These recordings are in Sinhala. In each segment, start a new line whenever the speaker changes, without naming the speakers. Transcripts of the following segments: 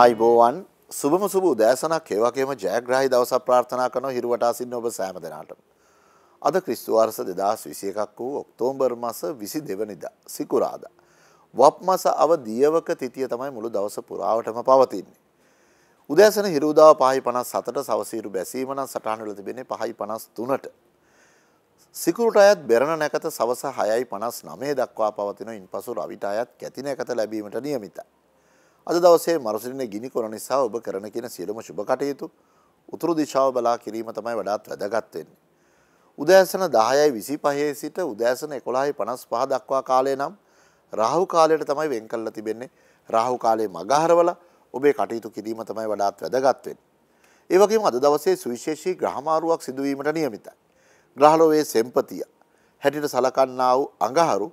ආයිබෝවන් සුබම සුබ උදෑසනක් ඒවගේම ජයග්‍රහහි දවස ප්‍රාර්ථනා කන හිරුවටා සින්න ඔබ සෑම දෙනාට. අද ක්‍රිස්තුවාර්ස දෙදස් විසිය එකක් වූ ඔක්තෝම්බර් මස විසි දෙවනිද සිකුරාද. වප් මස අව දියවක තිතිය තමයි මුළු දවස පුරාවටම පවතින්නේ. උදෑසන හිරුදාව පහහි පනස් සතට සවසීරු බැසීමන සටහනුල තිබෙන්නේ පහයි පනස් තුනට. සිකුරට අයත් බෙරණ නැකත සවස හයයි පනස් නමේ දක්වා පවතින ඉන් පසු රවිට අයත් කැතින එකත ලැබීමට නියමිතයි. අද දවසේ මරසිරින ගිනි කොන නිසා ඔබ කරන කියන සියලුම සුබ කටයුතු උතුරු දිශාව බලා කිරීම තමයි වඩාත් වැදගත් වෙන්නේ. උදෑසන 10යි 25 සිට උදෑසන 11යි 55 දක්වා කාලය නම් රාහු කාලයට තමයි වෙන් කරලා තිබෙන්නේ. රාහු කාලයේ මගහරවලා ඔබේ කටයුතු කිරීම තමයි වඩාත් වැදගත් වෙන්නේ. ඒ වගේම අද දවසේ සුවිශේෂී ග්‍රහමාරුවක් සිදුවීමට නියමිතයි. ග්‍රහලෝයේ සෙම්පතිය හැටියට සලකන්නා වූ අඟහරු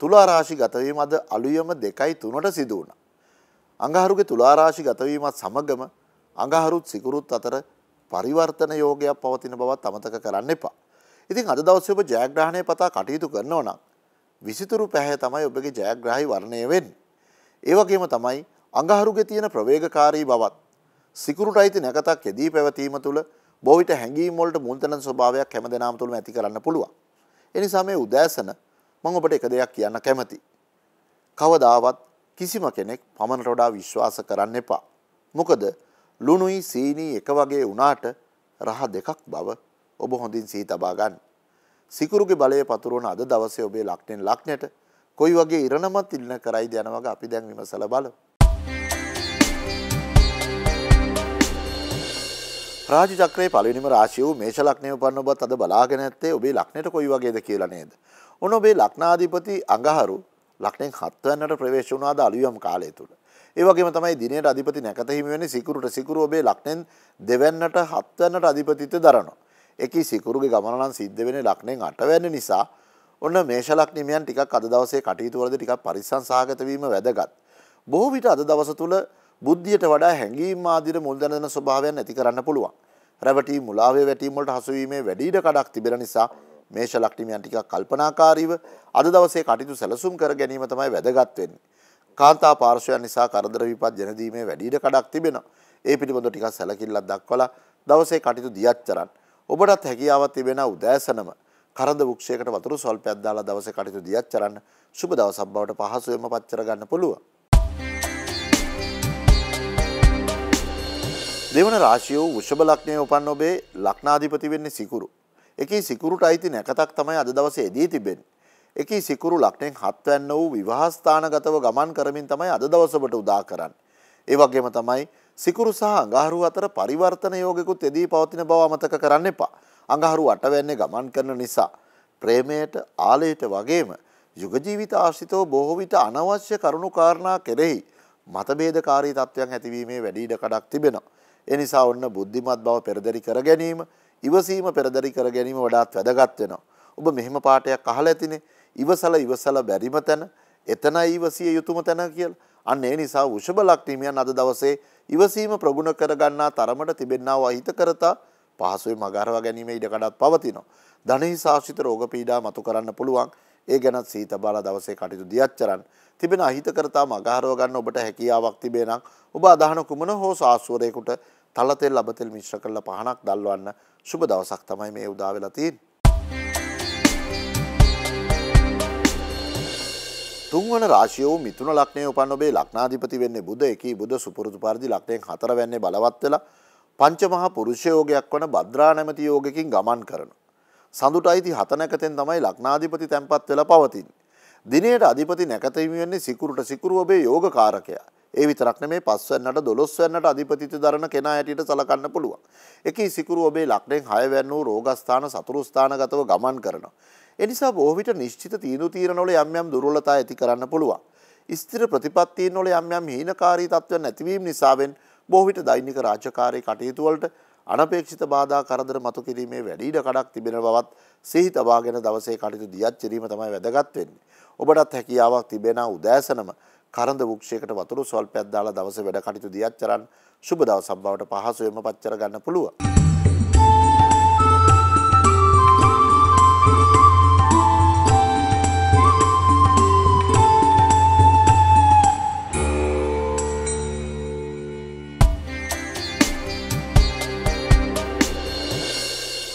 තුලා රාශි ගත වීම අද අලුයම 2යි 3ට සිදු වුණා. අඟහරුගේ තුලාරාශි ගතවීමත් සමගම අඟහරුත් සිකුරුත් අතර පරිවර්තන යෝගයක් පවතින බවත් අමතක කරන්න එපා. ඉතින් අද දවසේ ඔබ ජයග්‍රහණය පතා කටයුතු කරනවා නම් විසිතුරු පැහැ තමයි ඔබගේ ජයග්‍රාහී වර්ණය වෙන්නේ. ඒ වගේම තමයි අඟහරුගේ තියෙන ප්‍රවේගකාරී බවත් සිකුරුට අයිති නැකතක් යෙදී පැවතීම තුළ බොවිට හැඟීම් වලට මුල්තැනන් ස්වභාවයක් හැමදෙනාම තුළම ඇති කරන්න පුළුවන්. ඒ නිසා මේ උදෑසන මම ඔබට එක දෙයක් කියන්න කැමතියි. කවදාවත් කිසිම කෙනෙක් පමණට වඩා විශ්වාස කරන්න එපා. මොකද ලුණුයි සීනී එක වගේ වුණාට රහ දෙකක් බව ඔබ හොඳින් සිහි තබා ගන්න. සිකුරුගේ බලය පතුරවන අද දවසේ ඔබේ ලක්නෙන් ලක්නයට කොයි වගේ ඉරණමත් ඉල්ලන කරයිද යන වගේ අපි දැන් විමසලා බලමු. රාජ චක්‍රයේ පළවෙනිම රාශිය වූ මේෂ ලග්නය උපන්න ඔබත් අද බලාගෙන ඇත්තේ ඔබේ ලග්නයට කොයි වගේද කියලා නේද? ඔන්න ඔබේ ලග්නාධිපති අඟහරු ලක්නෙන් හත්වන්නට ප්‍රවේශ වුණාද අලුයම් කාලය තුළ. ඒවගේම තමයි දිනයට අධිපති නැකත හිමිවැනි සිකුරුට සිකුරු ඔබේ ලක්නෙන් දෙවන්නට හත්වන්නට අධිපතිත්ව දරනවා. එකී සිකුරුගේ ගමනන් සිද්ධ වෙන ලක්නෙන් අටවැන්න නිසා ඔන්න මේශලක්නිමියන් ටිකක් අද දවසේ කටයුතුවලද ටිකක් පරිස්සං සහගතවීම වැදගත්. බොහෝ විට අද දවස තුළ බුද්ධියට වඩා හැඟීම් ආදිර මුල්දැනදන ස්වභාවයන් ඇති කරන්න පුළුවන්. රැවටී මුලාවේ වැටීමට හසුවීමේ වැඩීට කඩක් තිබෙන නිසා මේෂ ලක්ෂ්මියන් ටිකක් කල්පනාකාරීව අද දවසේ කටයුතු සැලසුම් කර ගැනීම තමයි වැදගත් වෙන්නේ. කාන්තා පාර්ශ්වයන් නිසා කරදර විපත් ජනදීමේ වැඩි ඉඩ කඩක් තිබෙනවා. ඒ පිළිබඳව ටිකක් සැලකිල්ලක් දක්වලා දවසේ කටයුතු දියත් කරන්න. ඔබටත් හැකියාවක් තිබෙන උදෑසනම කරද වෘක්ෂයකට වතුර සල්පයක් දාලා දවසේ කටයුතු දියත් කරන්න. සුබ දවසක් බවට පහසුවෙන්ම පච්චර ගන්න පුළුවන්. දෙවන රාශිය වූ වෘෂභ ලග්නයේ උපන් ඔබේ ලග්නාධිපති වෙන්නේ සිකුරු. එකී සිකුරුට අයිති නැකතක් තමයි අද දවසේ එදී තිබෙන්නේ. එකී සිකුරු ලක්ෂණෙන් හත්වැන්න වූ විවාහස්ථානගතව ගමන් කරමින් තමයි අද දවසට උදා කරන්නේ. ඒ වගේම තමයි සිකුරු සහ අඟහරු අතර පරිවර්තන යෝගිකුත් එදී පවතින බව අමතක කරන්න එපා. අඟහරු අටවැන්නේ ගමන් කරන නිසා ප්‍රේමයට ආලයට වගේම යුග ජීවිත ආශ්‍රිතව බොහෝ විට අනවශ්‍ය කරුණු කාරණා කෙරෙහි මතභේදකාරී තත්ත්වයන් ඇතිවීමේ වැඩි ඉඩ කඩක් තිබෙනවා. ඒ නිසා ඔන්න බුද්ධිමත් බව පෙරදරි කර ගැනීම ඉවසීම පෙරදරි කර ගැනීම වඩාත් වැදගත් වෙනවා. ඔබ මෙහෙම පාඩයක් අහලා ඇතිනේ. ඉවසලා ඉවසලා බැරිම තැන එතනයි ඉවසිය යුතුම තැන කියලා. අන්න ඒ නිසා වෘෂභ ලක්ෂ්මීයන් අද දවසේ ඉවසීම ප්‍රගුණ කරගන්නා තරමට තිබෙනා වූ අහිතකරතා පහසුවෙන් මගහරවා ගැනීම ඉඩකඩක් පවතිනවා. ධනෙහි සාශිත රෝග පීඩා මතු කරන්න පුළුවන්. ඒ ගැනත් සීතබාලා දවසේ කටයුතු දියච්චරන්. තිබෙන අහිතකරතා මගහරව ගන්න ඔබට හැකියාවක් තිබේ නම් ඔබ අදහන කුමන හෝ සාස්වරයෙකුට තලතෙල් අබතෙල් මිශ්‍ර කරලා පහනක් දල්වන්න සුබ දවසක් තමයි මේ උදා වෙලා තියෙන්නේ. තුන්වන රාශියෝ මිතුන ලක්නය උපන් ඔබේ ලක්නාධිපති වෙන්නේ බුද එකී බුද සුපුරුදු පරිදි ලක්නයෙන් හතර වෙන්නේ බලවත් වෙලා පංචමහා පුරුෂයෝගයක් වන භද්‍රා නැමති යෝගකින් ගමන් කරන. සඳුට අයිති හත නැකතෙන් තමයි ලක්නාධිපති තැන්පත් වෙලා පවතින්. දිනයට අධිපති නැකතහිමිවෙන්නේ සිකුරුට සිකුරු ඔබේ යෝගකාරකයා. ඒ විතරක් නෙමේ පස්වැන්නට දොළොස්වැන්නට අධිපතිත්ව දරන කෙනා හැටියට සලකන්න පුළුවන්. එකී සිකුරු ඔබේ ලක්ෂණයෙන් 6 වැන්න වූ රෝගස්ථාන සතුරු ස්ථානගතව ගමන් කරනවා. ඒ නිසා බොහෝ විට නිශ්චිත තීන්දුව తీරන වල යම් යම් දුර්වලතා ඇති කරන්න පුළුවන්. ස්ථිර ප්‍රතිපත්තීන් වල යම් යම් හීනකාරී තත්ත්වයන් නැතිවීම නිසාවෙන් බොහෝ විට දෛනික රාජකාරී කටයුතු වලට අනපේක්ෂිත බාධා කරදර මතු කිරීමේ වැඩි ඉඩ කඩක් තිබෙන බවත් සිහි තබාගෙන දවසේ කටයුතු දියත් කිරීම තමයි වැදගත් වෙන්නේ. ඔබටත් හැකියාවක් තිබෙනා උදෑසනම කරඳ වෘක්ෂයකට වතුර ස්වල්පයක් දාලා දවසේ වැඩ කටයුතු දියච්චරන් සුබ දවසක් බවට පහසුවෙන්ම පච්චර ගන්න පුළුවන්.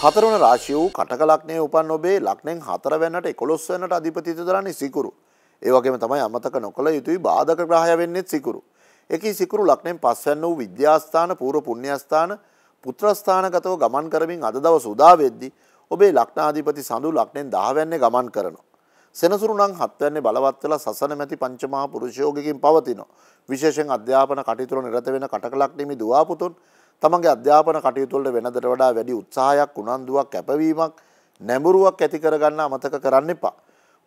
හතරවන රාශිය වූ කටක ලක්ෂණයේ උපන් ඔබේ ලක්ෂණෙන් හතර වෙනට 11 වෙනට අධිපති තුතරන්නේ සිකුරු. ඒ වගේම තමයි අමතක නොකළ යුතුයි බාධක ග්‍රහය වෙන්නේත් සිකුරු. එකී සිකුරු ලග්නයෙන් පස්වැන්න වූ විද්‍යාස්ථාන, පූර්ව පුණ්‍යස්ථාන, පුත්‍රස්ථානගතව ගමන් කරමින් අද දවස උදා වෙද්දී ඔබේ ලග්නාධිපති සඳු ලග්නෙන් 10 වැන්නේ ගමන් කරනවා. සෙනසුරු නම් හත්වැන්නේ බලවත් වෙලා සසන මැති පංචමහා පුරුෂයෝගකින් පවතිනවා. විශේෂයෙන් අධ්‍යාපන කටයුතු වල නිරත වෙන කටකලක් නිමි දුවාපුතුන් තමන්ගේ අධ්‍යාපන කටයුතු වල වෙනදට වඩා වැඩි උත්සාහයක් උනන්දුවක් කැපවීමක් නැඹුරුවක් ඇති කරගන්න අමතක කරන්න එපා.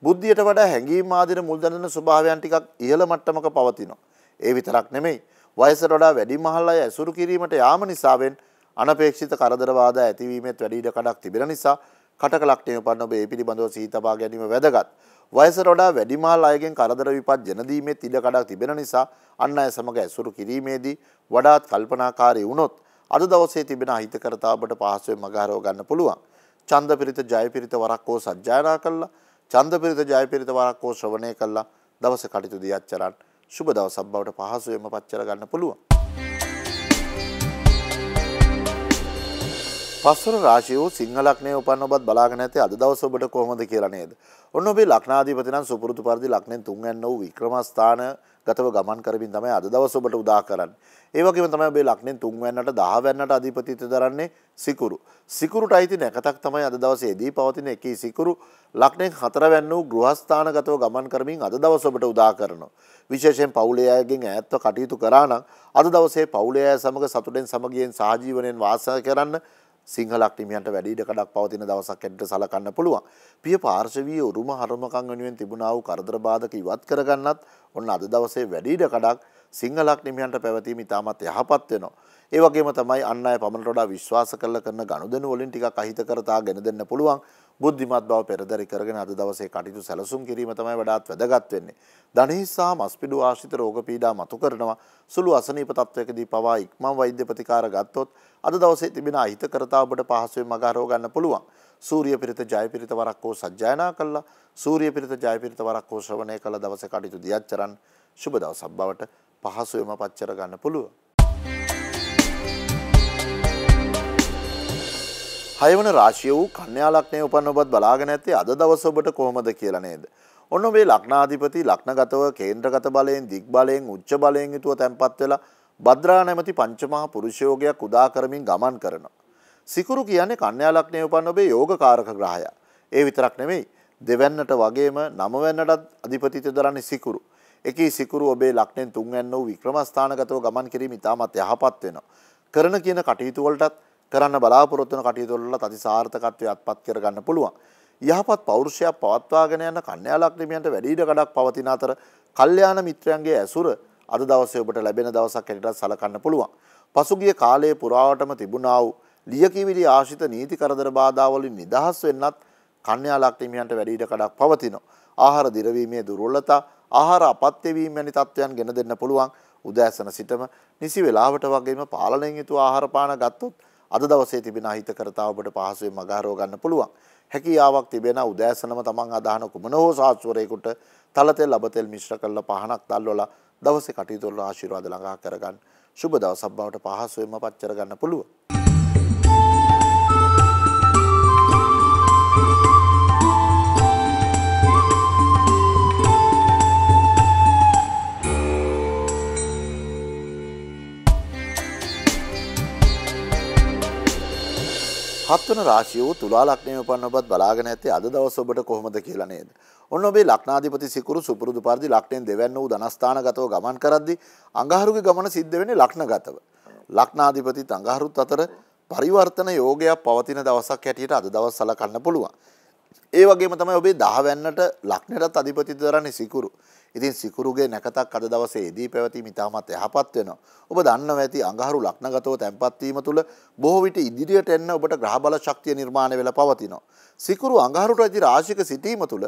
බුද්ධියට වඩා හැඟීම් ආදින මුල් දැනෙන ස්වභාවයන් ටිකක් ඉහළ මට්ටමක පවතිනවා. ඒ විතරක් නෙමෙයි වයසට වඩා වැඩි මහල් අය ඇසුරු කිරීමට යාම නිසාවෙන් අනපේක්ෂිත කරදර බාධා ඇතිවීමෙත් වැඩි ඉඩ කඩක් තිබෙන නිසා කටකලක් නියපන්න ඔබ ඒ පිළිබඳව සිහිතබා ගැනීම වැදගත්. වයසට වඩා වැඩි මහල් අයගෙන් කරදර විපත් ජන දීමෙත් ඉඩ කඩක් තිබෙන නිසා අන් අය සමග ඇසුරු කිරීමේදී වඩාත් කල්පනාකාරී වුණොත් අද දවසේ තිබෙන අහිතකරතාවට පහසුවෙන් මගහරව ගන්න පුළුවන්. ඡන්ද පිරිත ජය පිරිත වරක් හෝ සජ්ජායනා කළා චන්දපිරිත ජයපිරිත වරක්කෝ ශ්‍රවණය කළා දවසේ කටයුතු දියච්චරන් සුබ දවසක් බවට පහසුවෙන්ම පච්චර ගන්න පුළුවන්. පස්වර රාශියෝ සිංහ ලග්නයේ උපන් ඔබත් බලාගෙන ඇති අද දවස ඔබට කොහොමද කියලා නේද? ඔන්න ඔබේ ලග්නාධිපති නම් සුපුරුදු පරිදි ලග්නෙන් තුන්වැන්න වූ වික්‍රමස්ථාන ගතව ගමන් කරමින් තමයි අද දවස ඔබට උදා කරන්නේ. ඒ වගේම තමයි ඔබේ ලක්ෂණ 3 වෙනට 10 වෙනට අධිපතිත්ව දරන්නේ සිකුරු. සිකුරුට අයිති නැකතක් තමයි අද දවසේදී පවතින එකී සිකුරු ලක්ෂණ 4 වෙන වූ ගෘහස්ථානගතව ගමන් කරමින් අද දවස ඔබට උදා කරනවා. විශේෂයෙන් පවුලේ අයගෙන් ඈත්ව කටයුතු කරා නම් අද දවසේ පවුලේ අය සමග සතුටෙන් සමගියෙන් සහජීවනයෙන් වාසය කරන්න සිංහලක් හිමියන්ට වැඩි ඉඩකඩක් පවතින දවසක් ඇද්ද සලකන්න පුළුවන්. පිය පාර්ශවීය උරුම හරමකම් වෙනුවෙන් තිබුණා වූ කරදර බාධක ඉවත් කරගන්නත් ඔන්න අද දවසේ වැඩි ඉඩකඩක් සිංහලක් හිමියන්ට පැවතීම ඉතාමත් යහපත් වෙනවා. ඒ වගේම තමයි අන් අය පමණට වඩා විශ්වාස කරලා කරන ගනුදෙනු වලින් ටිකක් අහිතකරතා ගෙන දෙන්න පුළුවන්. බුද්ධිමත් බව පෙරදරි කරගෙන අද දවසේ කටයුතු සැලසුම් කිරීම තමයි වඩාත් වැදගත් වෙන්නේ. ධනෙහිසා මස්පිඩු ආශ්‍රිත රෝග පීඩා මතු කරනවා. සුළු අසනීප තත්වයකදී පවා ඉක්මන් වෛද්‍ය ප්‍රතිකාර ගත්තොත් අද දවසේ තිබෙන අහිතකරතා ඔබට පහසුවෙන් මග හරව ගන්න පුළුවන්. සූර්ය පිරිත ජය පිරිත වරක් හෝ සජ්ජායනා කළා. සූර්ය පිරිත ජය පිරිත වරක් හෝ ශ්‍රවණය කළ දවසේ කටයුතු දියත් කරන් සුබ දවසක් බවට පහසුවෙන්ම පච්චර ගන්න පුළුවන්. හයවන රාශිය වූ කන්‍යාලක්නය උපන් ඔබත් බලාගෙන ඇත්තේ අද දවස ඔබට කොහොමද කියලා නේද. ඔන්න ඔබේ ලක්නාධිපති ලක්නගතව කේන්ද්‍රගත බලයෙන් දික් බලයෙන් උච්ච බලයෙන් යුතුව තැන්පත් වෙලා භද්‍රා නැමති පංචමහා පුරුෂයෝගයක් උදා කරමින් ගමන් කරනවා. සිකුරු කියන්නේ කන්‍යාලක්නය උපන් ඔබේ යෝගකාරක ග්‍රහය. ඒ විතරක් නෙමෙයි දෙවැන්නට වගේම නමවැන්නටත් අධිපතිත දරන්නේ සිකුරු. එකී සිකුරු ඔබේ ලක්නෙන් තුන්වැන්න වූ වික්‍රමස්ථානගතව ගමන් කිරීම ඉතාමත් යහපත් වෙනවා. කරන කියන කටයුතු වලටත් කරන්න බලාපොරොත්තු වන කටයුතු වල තතිසාර්ථකත්වය අත්පත් කරගන්න පුළුවන්. යහපත් පෞරුෂයක් පවත්වාගෙන යන කන්‍යා ලක්ෂ්මීයන්ට වැඩි ඉඩ කඩක් පවතින අතර කල්යාණ මිත්‍රයන්ගේ ඇසුර අද දවසේ ඔබට ලැබෙන දවසක් ඇරෙට සලකන්න පුළුවන්. පසුගිය කාලයේ පුරාවටම තිබුණා වූ ලියකිවිලි ආශිත නීති කරදර බාධා වලින් නිදහස් වෙන්නත් කන්‍යා ලක්ෂ්මීයන්ට වැඩි ඉඩ කඩක් පවතිනවා. ආහාර දිරවීමේ දුර්වලතා, ආහාර අපත්‍ය වීම වැනි තත්ත්වයන් ගෙන දෙන්න පුළුවන්. උදෑසන සිටම නිසි වේලාවට වගේම පාලනයෙන් යුතු ආහාර පාන ගත්තොත් අද දවසේ තිබෙන අහිතකරතාව ඔබට පහසුවෙන් මගහරව ගන්න පුළුවන්. හැකියාවක් තිබෙන උදෑසනම තමන් අදහන කුමන හෝ සාස්වරයෙකුට තලතෙල් ලබතෙල් මිශ්‍ර කරලා පහනක් තල්වලා දවසේ කටයුතු වල ආශිර්වාද ළඟා කරගන්න. සුබ දවසක් බවට පහසුවෙන්ම පච්චර ගන්න පුළුවන්. පත්වන රාශිය වූ තුලා ලක්නය උපන්න ඔබත් බලාගෙන ඇති අද දවස ඔබට කොහොමද කියලා නේද. ඔන්න ඔබේ ලක්නාධිපති සිකුරු සුපුරුදු පරිදි ලක්නෙන් දෙවැන්න වූ ධනස්ථානගතව ගමන් කරද්දී අඟහරුගේ ගමන සිද්ධ වෙන්නේ ලක්නගතව. ලක්නාධිපතිත් අඟහරුත් අතර පරිවර්තන යෝගයක් පවතින දවසක් හැටියට අද දවස් සලකන්න පුළුවන්. ඒ වගේම තමයි ඔබේ දහවැන්නට ලක්නටත් අධිපතිදරන්නේ සිකුරු. ඉතින් සිකුරුගේ නැකතක් අද දවසේ දී පැවතීම ඉතාමත් යහපත් වෙනවා. ඔබ දන්නවා ඇති අඟහරු ලග්නගතව තැන්පත් වීම තුළ බොහෝ විට ඉදිරියට එන්න ඔබට ග්‍රහ බල ශක්තිය නිර්මාණය වෙලා පවතිනවා. සිකුරු අඟහරුට අධි රාශියක සිටීම තුළ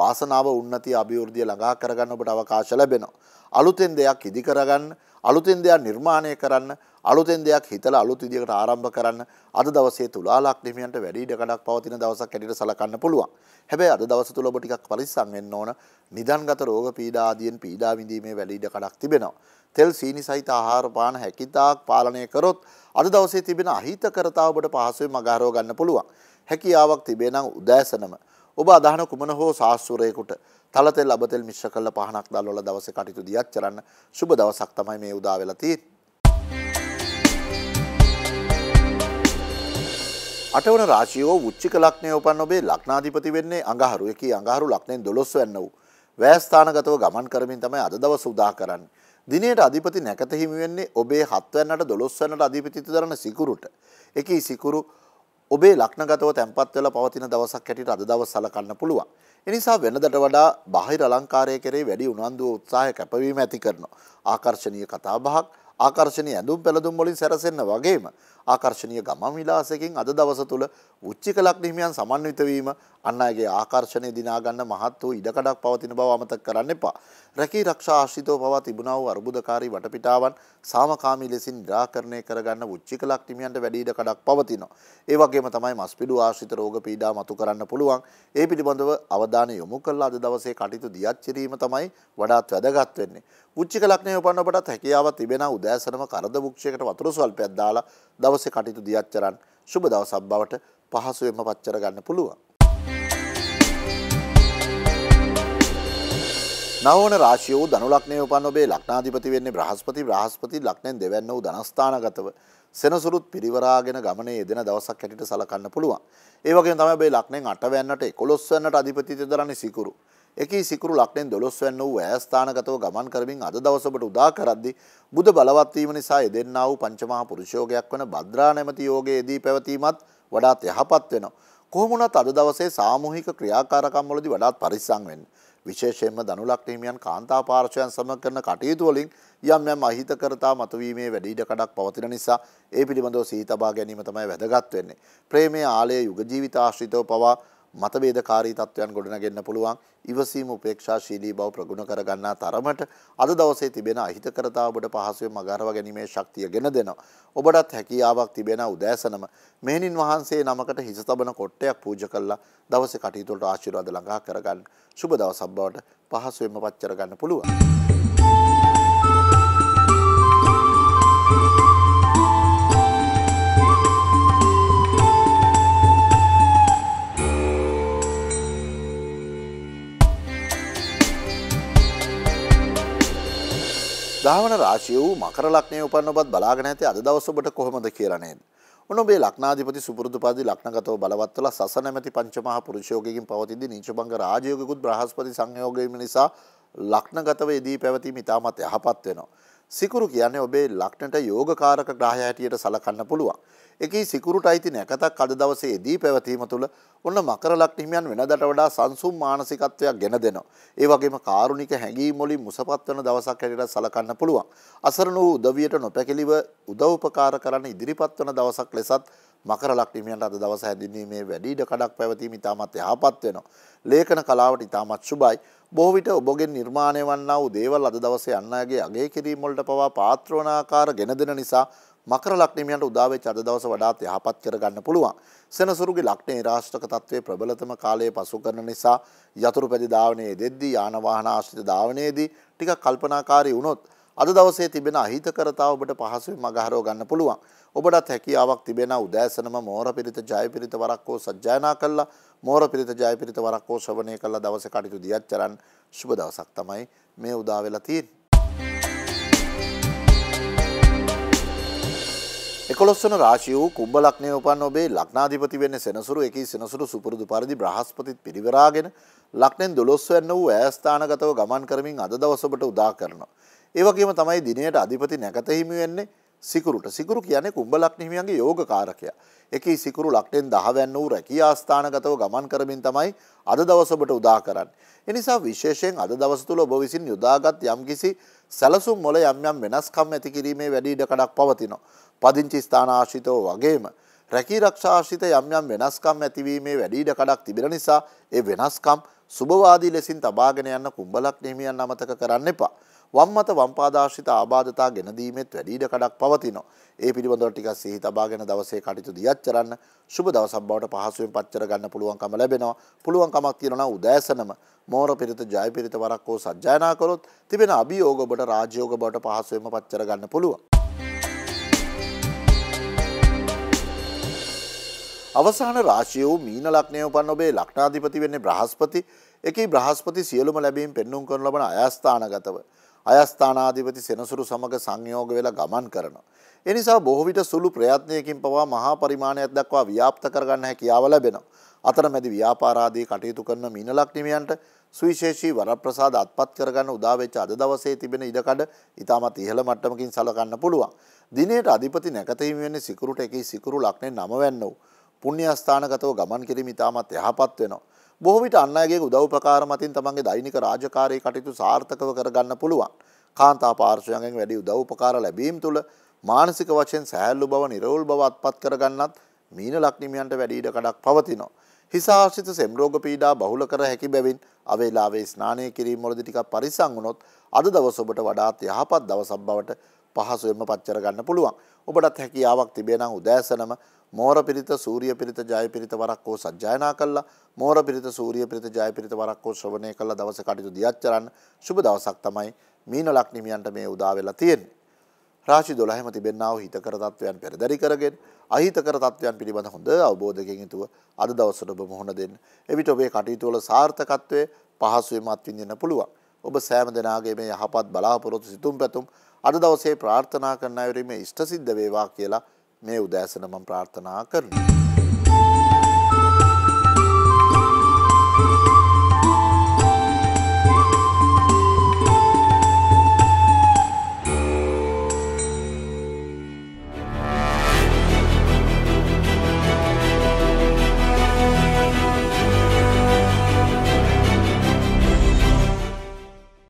වාසනාව උන්නතිය අභිවෘද්ධිය ළඟා කරගන්න ඔබට අවකාශ ලැබෙනවා. අලුතෙන් දෙයක් ඉදි කරගන්න, අලුතෙන් දෙයක් නිර්මාණය කරන්න, අලුතෙන් දෙයක් හිතලා අලුත් විදිහකට ආරම්භ කරන්න අද දවසේ තුලා ලක්නිමියන්ට වැඩි ඉඩ කඩක් පවතින දවසක් ඇටියට සලකන්න පුළුවන්. හැබැයි අද දවස තුල ඔබ ටිකක් පරිස්සම් වෙන්න ඕන. නිදන්ගත රෝග පීඩා ආදියෙන් පීඩා විඳීමේ වැඩි ඉඩ කඩක් තිබෙනවා. තෙල් සීනි සහිත ආහාර පාන හැකිතාක් පාලනය කරොත් අද දවසේ තිබෙන අහිතකරතාව ඔබට පහසුවෙන් මගහරව ගන්න පුළුවන්. හැකියාවක් තිබේ නම් උදෑසනම ඔබ අදහන කුමන හෝ සාස්තුරයෙකුට තලතෙල් අබතෙල් මිශ්‍ර කරලා පහනක් දැල්වල දවසේ කටයුතු දියත් කරන්න සුබ දවසක් තමයි මේ උදා වෙලා තියෙන්නේ අටවන රාශියෝ උච්චික ලක්නය උපන් ඔබේ ලක්නාධිපති වෙන්නේ අඟහරු එක අඟහරු ලක්නයෙන් දොළොස් වන්න වූ වෑස්ථානගතව ගමන් කරමින් තමයි අද දව සුදා කරන්න. දිනයට අධිපති නැකත හිමිවෙන්නේ ඔබේ හත්වන්නට දොළොස්වන්නට අධිපතිත දරන සිකුරුට. එක සිකුරු ඔබේ ලක්නගතව තැන්පත්වල පවතින දවසක් හැටියට අද දව සලකන්න පුළුවන්. එනිසා වෙනදට වඩා බාහිර අලංකාරය කෙරේ වැඩි උනන්දුව උත්සාහය කැපවීම ඇති කරනවා. ආකර්ශණීය කතාබහක් ආකර්ශණය ඇඳුම් පැළඳුම් මොලින් සැරසෙන්න වගේම ආකර්ශනීය ගමන් විලාසයකින් අද දවස තුළ උච්චික ලග්නිහිමියන් සමන්විත වීම අන් අයගේ ආකර්ෂණය දිනා ගන්න මහත් වූ ඉඩකඩක් පවතින බව අමතක කරන්න එපා. රැකී රක්ෂා ආශ්‍රිතව පවා තිබුණා වූ අර්බුදකාරී වටපිටාවන් සාමකාමී ලෙසින් නිරාකරණය කරගන්න උච්චික ලග්නිහිමියන්ට වැඩි ඉඩකඩක් පවතිනවා. ඒ වගේම තමයි මස්පිඩු ආශ්‍රිත රෝග පීඩා මතු කරන්න පුළුවන්. ඒ පිළිබඳව අවධානය යොමු කළා අද දවසේ කටයුතු දියත් කිරීම තමයි වඩාත් වැදගත් වෙන්නේ. උච්චික ලග්නය උපන්න ඔබටත් හැකියාවක් තිබෙනා උදෑසනම කරද වෘක්ෂයකට වතුර සල්පයක් දාලා දවස දවසේ කටයුතු දියත් කරන්න සුබ දවසක් බවට පහසුවෙන්ම පච්චර ගන්න පුළුවන්. නවන රාශියෝ ධනු ලග්නයේ උපන් ඔබේ ලග්නාධිපති වෙන්නේ බ්‍රහස්පති බ්‍රහස්පති ලග්නෙන් දෙවැන්න වූ ධනස්ථානගතව සෙනසුරුත් පිරිවරාගෙන ගමනේ යෙදෙන දවසක් හැටියට සලකන්න පුළුවන්. ඒ වගේම තමයි ඔබේ ලග්නෙන් 8 වැන්නට 11 වැන්නට අධිපති තෙදරන්නේ සිකුරු. එකී සිකුරු ලක්නෙන් 12 වැන්න වූ ඈස්ථානගතව ගමන් කරමින් අද දවස ඔබට උදා කරද්දී බුද බලවත් වීම නිසා යෙදෙන්නා වූ පංචමහා පුරුෂයෝගයක් වන භද්‍රා නැමැති යෝගයේදී පැවතීමත් වඩාත් යහපත් වෙනවා. කොහොම වුණත් අද දවසේ සාමූහික ක්‍රියාකාරකම් වලදී වඩාත් පරිස්සම් වෙන්න. විශේෂයෙන්ම දනුලක්න හිමියන් කාන්තා පාර්ශවයන් සමග කරන කටයුතු වලින් යම් යම් අහිතකරතා මතුවීමේ වැඩි ඉඩ කඩක් පවතින නිසා ඒ පිළිබඳව සිහි තබා ගැනීම තමයි වැදගත් වෙන්නේ. ප්‍රේමයේ ආලය යුග ජීවිත ආශ්‍රිතව පවා මතභේදකාරී තත්ත්වයන් ගොඩනගෙන්න පුළුවන් ඉවසීම උපේක්ෂාශීලී බව ප්‍රගුණ කරගන්නා තරමට අද දවසේ තිබෙන අහිතකරතාව ඔබට පහසුවෙන් මගහරවා ගැනීමේ ශක්තිය ගෙන දෙනවා. ඔබටත් හැකියාවක් තිබෙන උදෑසනම මෙහෙණින් වහන්සේ නමකට හිස තබන කොට්ටයක් පූජා කළා දවසේ කටයුතු වලට ආශිර්වාද ළඟා කරගන්න. සුබ දවසක් බවට පහසුවෙන්ම පච්චර ගන්න පුළුවන්. ධාවන රාශිය වූ මකර ලක්නය උපන්න ඔබත් බලාගෙන ඇති අද දවස ඔබට කොහොමද කියලා නේද? ඔන්න ඔබේ ලක්නාධිපති සුපුරුදුපාදී ලක්නගතව බලවත්වලා සසන නැමැති පංචමහා පුරුෂයෝගයෙන් පවතිද්දී නීචභංග රාජයෝගිකුත් බ්‍රහස්පති සංයෝගයෙන් නිසා ලක්නගතව යෙදී පැවතීම ඉතාමත් යහපත් වෙනවා. සිකුරු කියන්නේ ඔබේ ලක්නට යෝගකාරක ග්‍රහය හැටියට සලකන්න පුළුවන්. එකී සිකුරුට අයිති නැකතක් අද දවසේ දී පැවතීම තුළ ඔන්න මකර ලක්නිමියන් වෙනදට වඩා සංසුම් මානසිකත්වයක් ගෙන දෙනවා. ඒ වගේම කාරුණික හැඟීම් වලින් මුසපත් වන දවසක් හැටියට සලකන්න පුළුවන්. අසරණ වූ උදවියට නොපැකිලිව උදව්පකාර කරන්න ඉදිරිපත් වන දවසක් ලෙසත් මකර ලක්නිමියන්ට අද දවස හැඳින්වීමේ වැඩි ඉඩ කඩක් පැවතීම ඉතාමත් යහපත් වෙනවා. ලේඛන කලාවට ඉතාමත් සුබයි. බොහෝ විට ඔබගෙන් නිර්මාණය වන්නා වූ දේවල් අද දවසේ අන් අයගේ අගය කිරීම වලට පවා පාත්‍ර වන ආකාර ගෙන දෙන නිසා මකර ලක්නිමියන්ට උදාවෙච්ච අද දවස වඩාත් යහපත් කරගන්න පුළුවන්. සෙනසුරුගේ ලක්නේ රාෂ්ට්‍රක තත්ත්වයේ ප්‍රබලතම කාලයේ පසු කරන නිසා යතුරු පැදි ධාවනයේ දෙද්දී යාන වාහන ආශ්‍රිත ධාවනයේදී ටිකක් කල්පනාකාරී වුණොත් අද දවසේ තිබෙන අහිතකරතාව ඔබට පහසුවෙන් මගහරව ගන්න පුළුවන්. ඔබටත් හැකියාවක් තිබෙන උදෑසනම මෝර පිරිත ජයපිරිත වරක් හෝ සජ්ජායනා කළා මෝර පිරිත ජයපිරිත වරක් හෝ ශ්‍රවණය කළා දවසේ කටයුතු දියත් කරන් සුබ දවසක් තමයි මේ උදා වෙලා තියෙන්නේ. එකොස්සන රාශි වූ කුම්ඹ ලක්නය උපන් ඔබේ ලක්නාධිපති වෙන්න සෙනසුරු එක සෙනසුරු සුපුරදු පරිදි බ්‍රහස්පතිත් පිරිවරාගෙන ලක්නෙන් දොළොස්වන්න වූ ඇස්ථානගතව ගමන් කරමින් අද දවසට උදා කරනවා. ඒවගේම තමයි දිනයට අධිපති නැකතහිමිවෙන්නේ සිකුරුට සිකුරු කියන්නේ කුම්ඹ ලක්නහිමියන්ගේ යෝග කාරකය. එක සිකුරු ලක්නෙන් දහවැන්න වූ රැකී ආස්ථානගතව ගමන් කරමින් තමයි අද දවසට උදා කරන්න. එනිසා විශේෂයෙන් අද දවස තුළ ඔබ විසින් යොදාගත් යම්කිසි සැලසුම් මොල යම් යම් වෙනස්කම් ඇති කිරීමේ වැඩි ඉඩකඩක් පවතිනවා. පදිංචි ස්ථානාශ්‍රිතව වගේම රැකී රක්ෂාශ්‍රිත යම් යම් වෙනස්කම් ඇතිවීමේ වැඩීඩ කඩක් තිබෙන නිසා ඒ වෙනස්කම් සුභවාදී ලෙසින් තබාගෙන යන්න කුම්බලක් නේමියන් අමතක කරන්න එපා. වම් මත වම් පාදාශ්‍රිත ආබාධතා ගෙනදීමෙත් වැඩීඩ කඩක් පවතිනවා. ඒ පිළිබඳව ටිකක් සිහි තබාගෙන දවසේ කටයුතු දියත් කරන්න. සුබ දවසක් බවට පහසුවෙන් පච්චර ගන්න පුළුවන්කම ලැබෙනවා. පුළුවන්කමක් තියෙනවා උදෑසනම මෝර පිරිත ජය පිරිත වරක් හෝ සජ්ජායනා කළොත් තිබෙන අභියෝග ඔබට රාජ්‍යෝග බවට පහසුවෙන්ම පච්චර ගන්න පුළුවන්. අවසාන රාශිය වූ මීන ලක්නය උපන් ඔබේ ලක්නාධිපති වෙන්නේ බ්‍රහස්පති එකී බ්‍රහස්පති සියලුම ලැබීම් පෙන්නුම් කරන ලබන අයස්ථානගතව. අයස්ථානාධිපති සෙනසුරු සමඟ සංයෝග වෙලා ගමන් කරන. එනිසා බොහෝවිට සුළු ප්‍රයත්නයකින් පවා මහා පරිමාණයක් දක්වා ව්‍යාප්ත කරගන්න හැකියාව ලැබෙන. අතර මැදි ව්‍යාපාරාදී කටයුතු කරන මීනලක්නිමියන්ට සුවිශේෂී වරප්‍රසාද අත්පත් කරගන්න උදාවෙච්ච අද දවසේ තිබෙන ඉඩකඩ ඉතාමත් ඉහළ මට්ටමකින් සලකන්න පුළුවන්. දිනේට අධිපති නැකත හිමි වෙන්නේ සිකුරුට එකී සිකුරු ලක්නේ නම වෙන්නෝ. පුුණ්‍යස්ථානකතව ගමන් කිරීම ඉතාමත් යහපත් වෙනවා. බොහොවිට අන්න අයගේ උදව්පකාර මතින් තමන්ගේ දෛනික රාජකාරී කටයුතු සාර්ථකව කරගන්න පුළුවන්. කාන්තා පාර්ශවයන්ගෙන් වැඩි උදව්පකාර ලැබීම් තුළ මානසික වශයෙන් සැහැල්ලු බව නිරවුල් බව අත්පත් කරගන්නත් මීන ලක්නිමියන්ට වැඩීඩ කඩක් පවතිනවා. හිසාර්ශිත සෙම්රෝග පීඩා බහුල කර හැකි බැවින් අවේලාවේ ස්නානය කිරීම මොලදි ටිකක් පරිසං වුණොත් අද දවස ඔබට වඩාත් යහපත් දවසක් බවට පහසුවෙන්ම පච්චර ගන්න පුළුවන්. ඔබටත් හැකියාවක් තිබේ නම් උදෑසනම මෝර පිරිත සූරිය පිරිත ජය පිරිත වරක් හෝ සජ්ජායනා කළා මෝර පිරිත සූරිය පිරිත ජය පිරිත වරක් හෝ ශ්‍රවණය කළා දවස කටයුතු දියත් කරන්න සුබ දවසක් තමයි මීන ලග්නිමියන්ට මේ උදා වෙලා තියෙන්නේ රාශි 12ම තිබෙන්නා වූ හිතකර තත්වයන් පෙරදරි කරගෙන අහිතකර තත්වයන් පිළිබඳ හොඳ අවබෝධයකින් යුතුව අද දවසට ඔබ මුහුණ දෙන්න. එවිට ඔබේ කටයුතු වල සාර්ථකත්වය පහසුවෙන් අත්විඳින්න පුළුවන්. ඔබ සෑම දෙනාගේ මේ යහපත් බලාපොරොත්තු සිතුම් පැතුම් අද දවසේ ප්‍රාර්ථනා කරන අයුරීමේ ඉෂ්ට සිද්ධ වේවා කියලා මේ උදෑසන මම ප්‍රාර්ථනා කරනවා